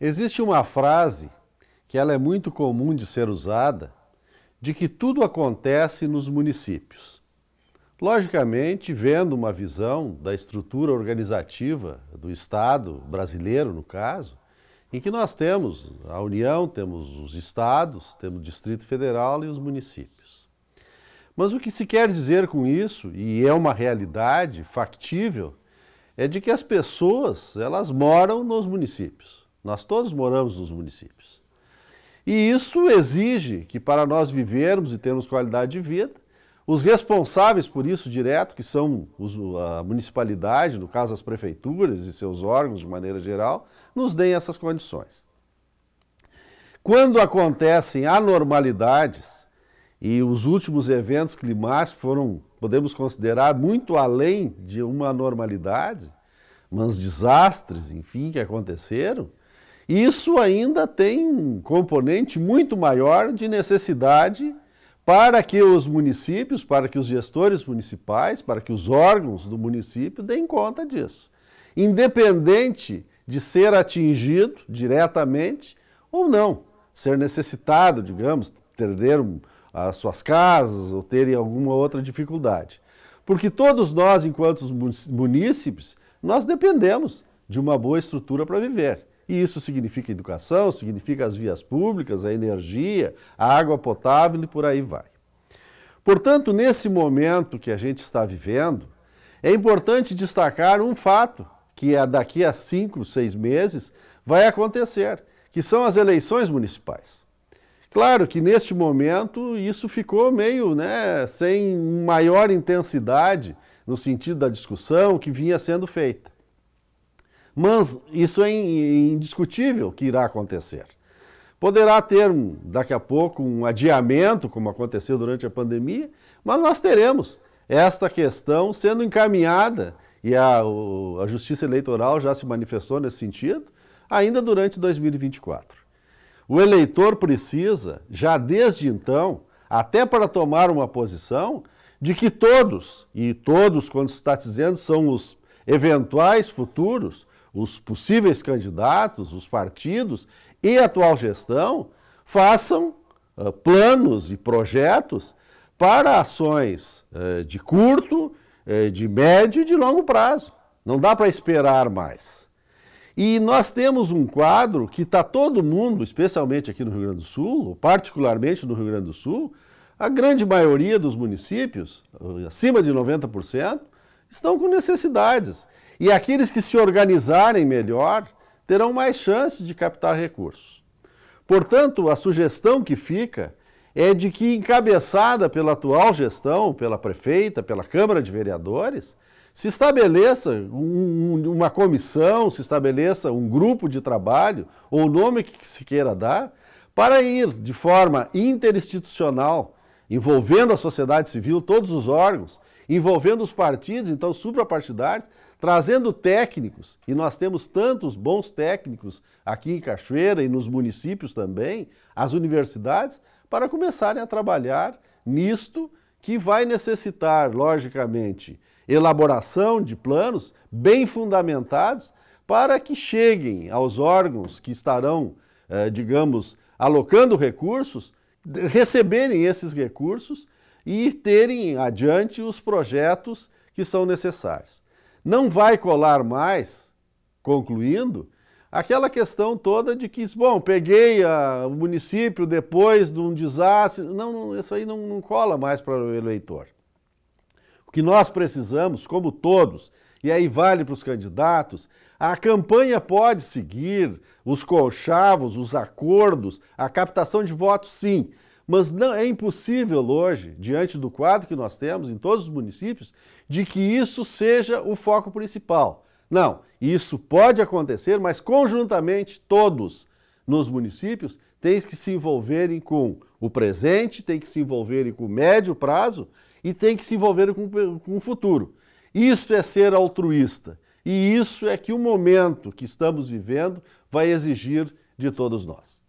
Existe uma frase que ela é muito comum de ser usada, de que tudo acontece nos municípios. Logicamente, vendo uma visão da estrutura organizativa do Estado brasileiro, no caso, em que nós temos a União, temos os estados, temos o Distrito Federal e os municípios. Mas o que se quer dizer com isso, e é uma realidade factível, é de que as pessoas, elas moram nos municípios. Nós todos moramos nos municípios. E isso exige que para nós vivermos e termos qualidade de vida, os responsáveis por isso direto, que são os, a municipalidade, no caso as prefeituras e seus órgãos de maneira geral, nos deem essas condições. Quando acontecem anormalidades, e os últimos eventos climáticos foram, podemos considerar, muito além de uma normalidade, mas desastres, enfim, que aconteceram. Isso ainda tem um componente muito maior de necessidade para que os municípios, para que os gestores municipais, para que os órgãos do município deem conta disso. Independente de ser atingido diretamente ou não, ser necessitado, digamos, perder um, as suas casas ou terem alguma outra dificuldade. Porque todos nós, enquanto munícipes, nós dependemos de uma boa estrutura para viver. E isso significa educação, significa as vias públicas, a energia, a água potável e por aí vai. Portanto, nesse momento que a gente está vivendo, é importante destacar um fato que é daqui a cinco, seis meses vai acontecer, que são as eleições municipais. Claro que neste momento isso ficou meio né, sem maior intensidade no sentido da discussão que vinha sendo feita. Mas isso é indiscutível que irá acontecer. Poderá ter, daqui a pouco, um adiamento, como aconteceu durante a pandemia, mas nós teremos esta questão sendo encaminhada, e a, a Justiça Eleitoral já se manifestou nesse sentido, ainda durante 2024. O eleitor precisa, já desde então, até para tomar uma posição, de que todos, e todos, quando se está dizendo, são os eventuais futuros, os possíveis candidatos, os partidos e a atual gestão, façam uh, planos e projetos para ações uh, de curto, uh, de médio e de longo prazo. Não dá para esperar mais. E nós temos um quadro que está todo mundo, especialmente aqui no Rio Grande do Sul, particularmente no Rio Grande do Sul, a grande maioria dos municípios, acima de 90%, estão com necessidades. E aqueles que se organizarem melhor terão mais chances de captar recursos. Portanto, a sugestão que fica é de que, encabeçada pela atual gestão, pela prefeita, pela Câmara de Vereadores, se estabeleça um, uma comissão, se estabeleça um grupo de trabalho, ou o nome que se queira dar, para ir de forma interinstitucional, envolvendo a sociedade civil, todos os órgãos, envolvendo os partidos, então suprapartidários, trazendo técnicos, e nós temos tantos bons técnicos aqui em Cachoeira e nos municípios também, as universidades, para começarem a trabalhar nisto que vai necessitar, logicamente, elaboração de planos bem fundamentados para que cheguem aos órgãos que estarão, eh, digamos, alocando recursos, receberem esses recursos e terem adiante os projetos que são necessários. Não vai colar mais, concluindo, Aquela questão toda de que, bom, peguei a, o município depois de um desastre. Não, não isso aí não, não cola mais para o eleitor. O que nós precisamos, como todos, e aí vale para os candidatos, a campanha pode seguir, os colchavos, os acordos, a captação de votos, sim. Mas não é impossível hoje, diante do quadro que nós temos em todos os municípios, de que isso seja o foco principal. Não, isso pode acontecer, mas conjuntamente todos nos municípios têm que se envolverem com o presente, têm que se envolverem com o médio prazo e têm que se envolverem com, com o futuro. Isso é ser altruísta. E isso é que o momento que estamos vivendo vai exigir de todos nós.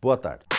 Boa tarde.